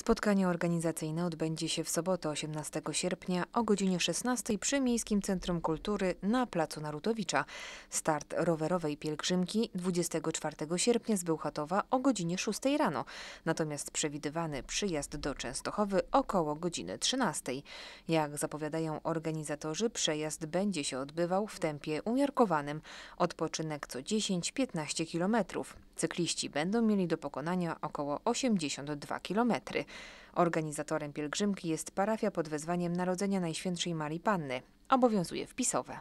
Spotkanie organizacyjne odbędzie się w sobotę 18 sierpnia o godzinie 16 przy Miejskim Centrum Kultury na Placu Narutowicza. Start rowerowej pielgrzymki 24 sierpnia z Bełchatowa o godzinie 6 rano, natomiast przewidywany przyjazd do Częstochowy około godziny 13. Jak zapowiadają organizatorzy, przejazd będzie się odbywał w tempie umiarkowanym, odpoczynek co 10-15 kilometrów. Cykliści będą mieli do pokonania około 82 km. Organizatorem pielgrzymki jest parafia pod wezwaniem Narodzenia Najświętszej Marii Panny. Obowiązuje wpisowe.